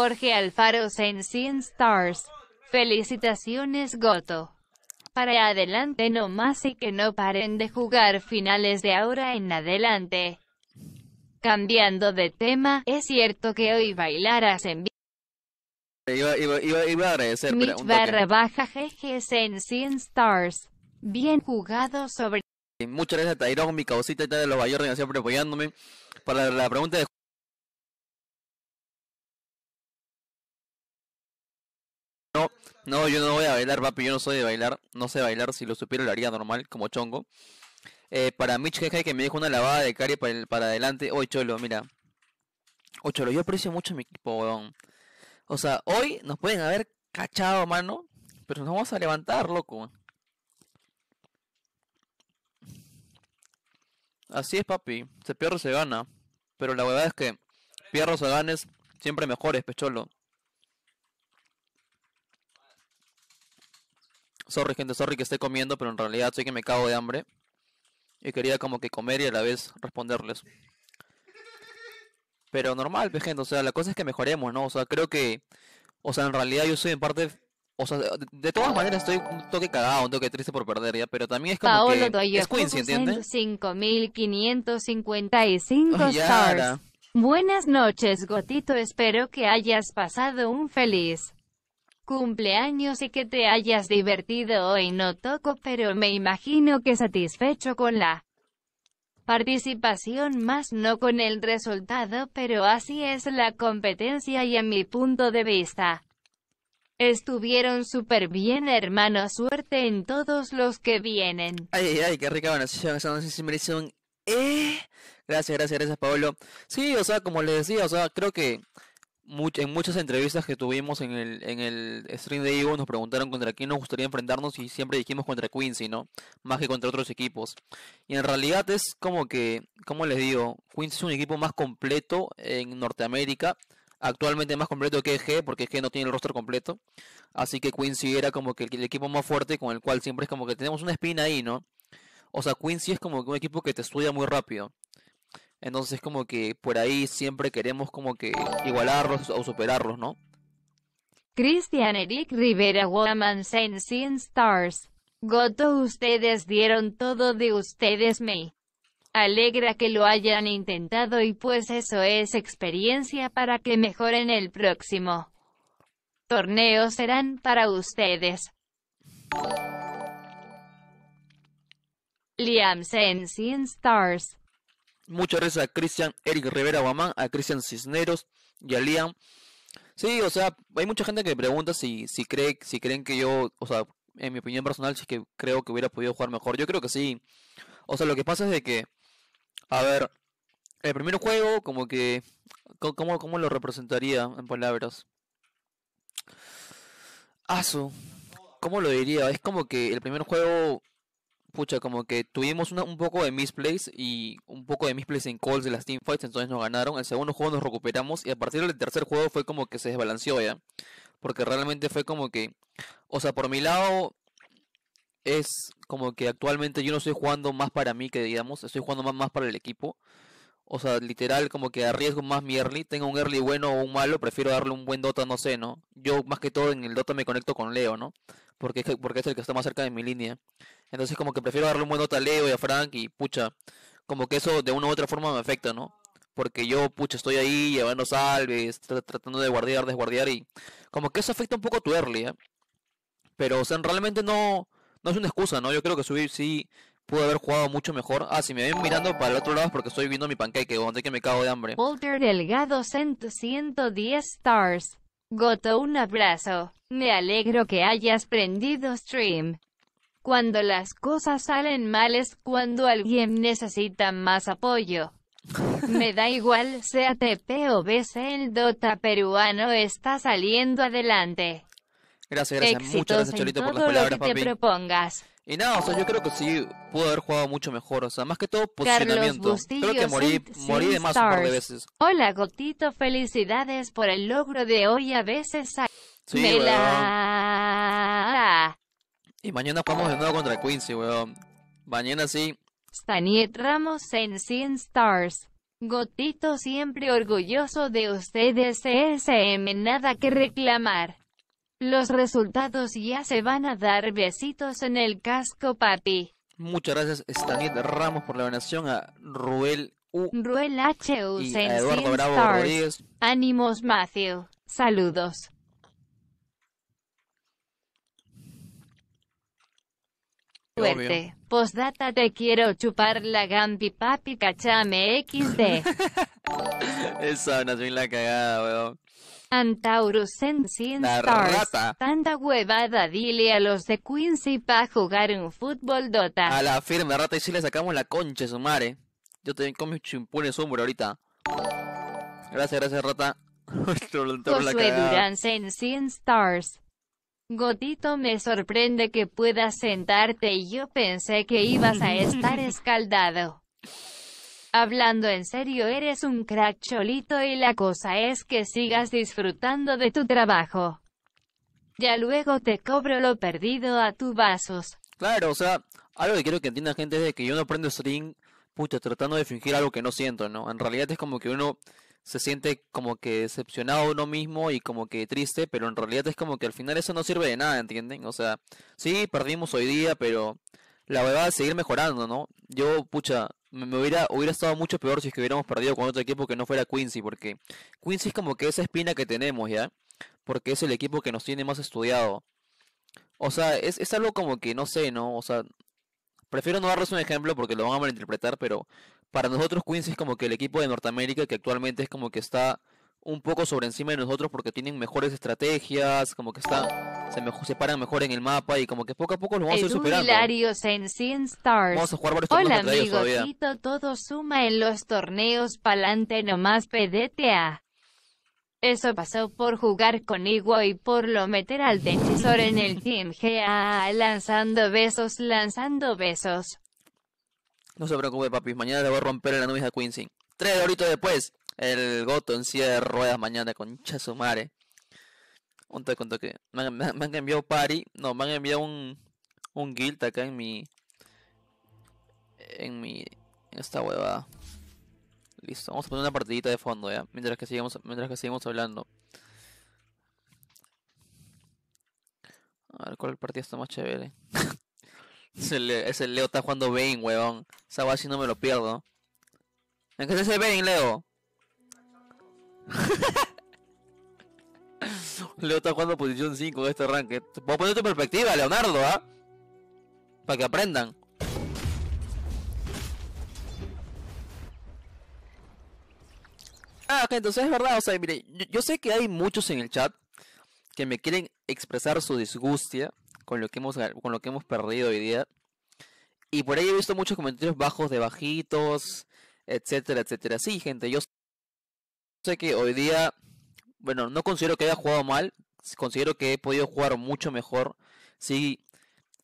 Jorge Alfaro en sin Stars. Felicitaciones Goto. Para adelante nomás y que no paren de jugar finales de ahora en adelante. Cambiando de tema, es cierto que hoy bailarás en Iba, iba, a agradecer, barra baja GG en 100 stars. Bien jugado sobre... Muchas gracias a Tairón, mi causita de los Bayorden, siempre apoyándome. Para la pregunta de... No, no, yo no voy a bailar, papi, yo no soy de bailar, no sé bailar, si lo supiera lo haría normal, como chongo. Eh, para Mitch Jeje que me dejó una lavada de cari para, para adelante, hoy cholo, mira. Oh, cholo, yo aprecio mucho a mi equipo, weón. O sea, hoy nos pueden haber cachado, mano, pero nos vamos a levantar, loco. Así es, papi, se pierde se gana, pero la verdad es que pierros se ganes siempre mejores, pecholo. Sorry, gente, sorry que esté comiendo, pero en realidad soy que me cago de hambre. Y quería como que comer y a la vez responderles. Pero normal, pues, gente, o sea, la cosa es que mejoremos, ¿no? O sea, creo que. O sea, en realidad yo soy en parte. O sea, de, todas maneras estoy un toque cagado, un toque triste por perder ya, pero también es como que es Quincy, ¿entiendes? 5.555 stars. Buenas noches, Gotito, espero que hayas pasado un feliz cumpleaños y que te hayas divertido hoy no toco pero me imagino que satisfecho con la participación más no con el resultado pero así es la competencia y a mi punto de vista. Estuvieron súper bien hermano, suerte en todos los que vienen. Ay, ay, qué rica Bueno, eh. Gracias, gracias, gracias Pablo. Sí, o sea, como les decía, o sea, creo que en muchas entrevistas que tuvimos en el, en el stream de Evo nos preguntaron contra quién nos gustaría enfrentarnos y siempre dijimos contra Quincy, ¿no? Más que contra otros equipos. Y en realidad es como que, como les digo, Quincy es un equipo más completo en Norteamérica. Actualmente más completo que G, porque G no tiene el rostro completo. Así que Quincy era como que el, el equipo más fuerte con el cual siempre es como que tenemos una espina ahí, ¿no? O sea, Quincy es como que un equipo que te estudia muy rápido. Entonces como que por ahí siempre queremos como que igualarlos o superarlos, ¿no? Christian, Eric Rivera Woman Stars. Goto ustedes dieron todo de ustedes me. Alegra que lo hayan intentado y pues eso es experiencia para que mejoren el próximo. Torneos serán para ustedes. Liam Sin, Stars. Muchas gracias a Cristian Eric Rivera Guamán, a Cristian Cisneros y a Liam. Sí, o sea, hay mucha gente que me pregunta si, si, cree, si creen que yo, o sea, en mi opinión personal, si es que creo que hubiera podido jugar mejor. Yo creo que sí. O sea, lo que pasa es de que, a ver, el primer juego, como que, ¿cómo, cómo lo representaría en palabras? Asu, ¿cómo lo diría? Es como que el primer juego pucha, como que tuvimos un poco de misplays y un poco de misplays en calls de las teamfights, entonces nos ganaron. El segundo juego nos recuperamos y a partir del tercer juego fue como que se desbalanceó ya. Porque realmente fue como que, o sea, por mi lado, es como que actualmente yo no estoy jugando más para mí que digamos, estoy jugando más, más para el equipo. O sea, literal, como que arriesgo más mi early. Tengo un early bueno o un malo, prefiero darle un buen Dota, no sé, ¿no? Yo más que todo en el Dota me conecto con Leo, ¿no? porque, es el que está más cerca de mi línea. Entonces como que prefiero darle un buen nota a Leo y a Frank y pucha, como que eso de una u otra forma me afecta, ¿no? Porque yo, pucha, estoy ahí llevando salve, tratando de guardear, desguardear y como que eso afecta un poco a tu early, ¿eh? Pero, o realmente no, no es una excusa, ¿no? Yo creo que subir sí pudo haber jugado mucho mejor. Ah, si me ven mirando para el otro lado es porque estoy viendo mi panqueque, donde que me cago de hambre. Walter Delgado 110 stars. Goto un abrazo. Me alegro que hayas prendido stream. Cuando las cosas salen mal es cuando alguien necesita más apoyo. Me da igual, sea TP o BC, el Dota peruano está saliendo adelante. Gracias, gracias. Muchas gracias, por que te propongas. Y nada, o sea, yo creo que sí pudo haber jugado mucho mejor, o sea, más que todo posicionamiento. Creo que morí, morí de más de veces. Hola, Gotito, felicidades por el logro de hoy. A veces me Y mañana jugamos de nuevo contra Quincy, weón. Mañana sí. Staniet Ramos en 100 Stars. Gotito siempre orgulloso de ustedes, CSM, nada que reclamar. Los resultados ya se van a dar besitos en el casco, papi. Muchas gracias, Staniet Ramos, por la donación a Ruel U. H. U. Eduardo Bravo Rodríguez. Ánimos, Matthew. Saludos. Suerte. Postdata te quiero chupar la gampi papi cachame XD. Esa, no es la cagada, weón. Antaurus en Sin Stars. Tanta huevada, dile a los de Quincy pa' jugar un fútbol dota. A la firme rata y si le sacamos la concha, su madre. Yo te con en chimpunes hombro ahorita. Gracias, gracias, rata. Stars. Gotito me sorprende que puedas sentarte y yo pensé que ibas a estar escaldado. Hablando en serio eres un crack cholito y la cosa es que sigas disfrutando de tu trabajo. Ya luego te cobro lo perdido a tus vasos. Claro, o sea, algo que quiero que entienda gente es de que yo no aprendo string, pucha, tratando de fingir algo que no siento, ¿no? En realidad es como que uno se siente como que decepcionado uno mismo y como que triste, pero en realidad es como que al final eso no sirve de nada, ¿entienden? O sea, sí, perdimos hoy día, pero la verdad es seguir mejorando, ¿no? Yo, pucha, me hubiera, hubiera estado mucho peor si es que hubiéramos perdido con otro equipo que no fuera Quincy, porque Quincy es como que esa espina que tenemos, ¿ya? Porque es el equipo que nos tiene más estudiado. O sea, es, es algo como que no sé, ¿no? O sea, prefiero no darles un ejemplo porque lo van a malinterpretar, pero para nosotros Quincy es como que el equipo de Norteamérica que actualmente es como que está un poco sobre encima de nosotros porque tienen mejores estrategias, como que están, se, me, paran mejor en el mapa y como que poco a poco los vamos a ir superando. en Vamos a jugar varios Hola amigos, todo suma en los torneos pa'lante nomás PDTA. Eso pasó por jugar con Iguo y por lo meter al defensor en el Team GA, lanzando besos, lanzando besos. No se preocupe, papis, mañana le voy a romper la nube a Quincy. Tres ahorita después, el Goto en de ruedas mañana, concha su Un te cuento que me han, enviado pari... no, me han enviado un, un guild acá en mi. En mi. En esta huevada. Listo, vamos a poner una partidita de fondo ya, mientras que sigamos, mientras que seguimos hablando. A ver cuál partido está más chévere. ese, Leo, Leo está jugando Bane, huevón. Esa si no me lo pierdo. ¿En qué se Bane, Leo? Leo está jugando posición 5 en este ranking. Voy a poner tu perspectiva, Leonardo, ¿ah? Para que aprendan. Ah, ok, entonces es verdad, o sea, mire, yo, sé que hay muchos en el chat que me quieren expresar su disgustia con lo que hemos, con lo que hemos perdido hoy día. Y por ahí he visto muchos comentarios bajos de bajitos, etcétera, etcétera. Sí, gente, yo sé que hoy día, bueno, no considero que haya jugado mal, considero que he podido jugar mucho mejor. Sí,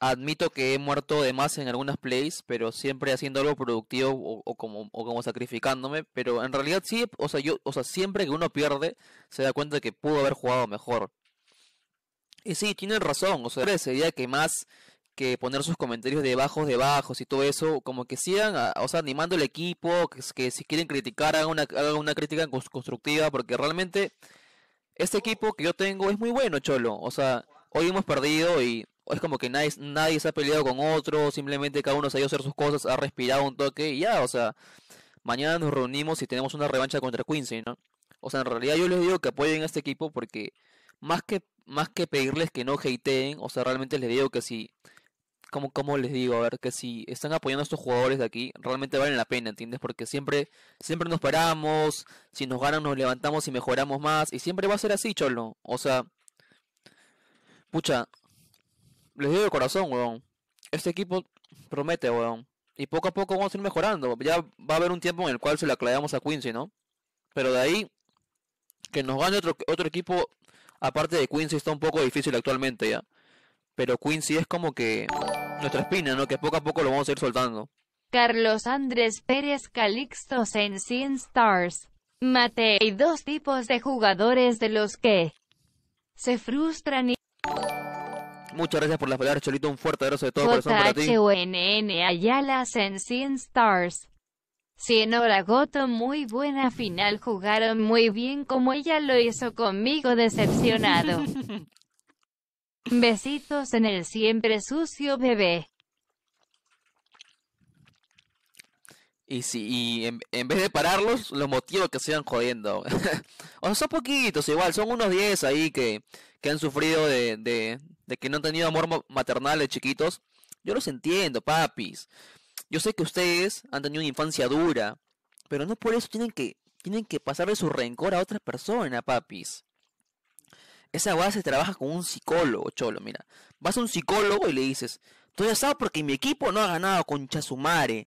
admito que he muerto de más en algunas plays, pero siempre haciendo algo productivo o, como, como sacrificándome. Pero en realidad sí, o sea, yo, o sea, siempre que uno pierde, se da cuenta que pudo haber jugado mejor. Y sí, tiene razón, o sea, sería que más que poner sus comentarios debajo, debajo y todo eso, como que sigan, o sea, animando al equipo, que, si quieren criticar, hagan una, hagan una crítica constructiva, porque realmente este equipo que yo tengo es muy bueno, Cholo. O sea, hoy hemos perdido y es como que nadie, nadie se ha peleado con otro, simplemente cada uno se ha ido a hacer sus cosas, ha respirado un toque y ya, o sea, mañana nos reunimos y tenemos una revancha contra Quincy, ¿no? O sea, en realidad yo les digo que apoyen a este equipo porque más que, más que pedirles que no hateen, o sea, realmente les digo que si como, les digo, a ver, que si están apoyando a estos jugadores de aquí, realmente valen la pena, ¿entiendes? Porque siempre, siempre nos paramos, si nos ganan nos levantamos y mejoramos más, y siempre va a ser así, cholo. O sea, pucha, les digo de corazón, weón. Este equipo promete, weón. Y poco a poco vamos a ir mejorando. Ya va a haber un tiempo en el cual se la aclaramos a Quincy, ¿no? Pero de ahí, que nos gane otro, otro equipo, aparte de Quincy, está un poco difícil actualmente ya. Pero Quincy es como que nuestra espina, ¿no? Que poco a poco lo vamos a ir soltando. Carlos Andrés Pérez Calixto en 100 Stars. Mate hay dos tipos de jugadores de los que se frustran y... Muchas gracias por la palabras, Cholito. Un fuerte abrazo de todo corazón para ti. N. Ayala en 100 Stars. si Goto muy buena final jugaron muy bien como ella lo hizo conmigo decepcionado. Besitos en el siempre sucio bebé. Y si y en, vez de pararlos, los motivo que se sigan jodiendo. o son poquitos, igual, son unos 10 ahí que, que han sufrido de, de, que no han tenido amor maternal de chiquitos. Yo los entiendo, papis. Yo sé que ustedes han tenido una infancia dura, pero no por eso tienen que, tienen que pasarle su rencor a otra persona, papis. Esa weá se trabaja con un psicólogo, cholo, mira. Vas a un psicólogo y le dices, tú ya sabes porque mi equipo no ha ganado con Chasumare.